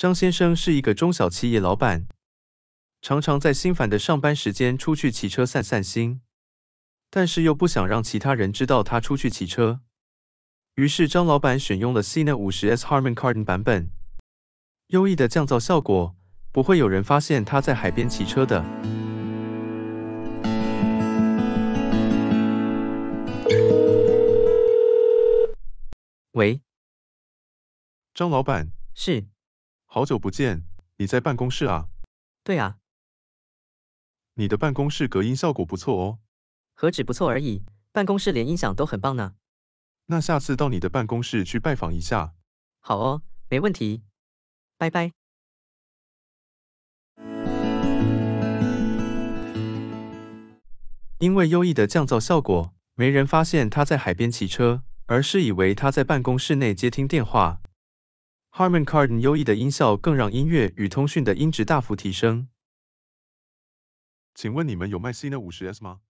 张先生是一个中小企业老板，常常在心烦的上班时间出去骑车散散心，但是又不想让其他人知道他出去骑车。于是张老板选用了 c i n n e s 50s Harman Kardon 版本，优异的降噪效果，不会有人发现他在海边骑车的。喂，张老板？是。好久不见，你在办公室啊？对啊，你的办公室隔音效果不错哦。何止不错而已，办公室连音响都很棒呢。那下次到你的办公室去拜访一下。好哦，没问题。拜拜。因为优异的降噪效果，没人发现他在海边骑车，而是以为他在办公室内接听电话。Harman Kardon 优异的音效更让音乐与通讯的音质大幅提升。请问你们有卖 c i n a 50s 吗？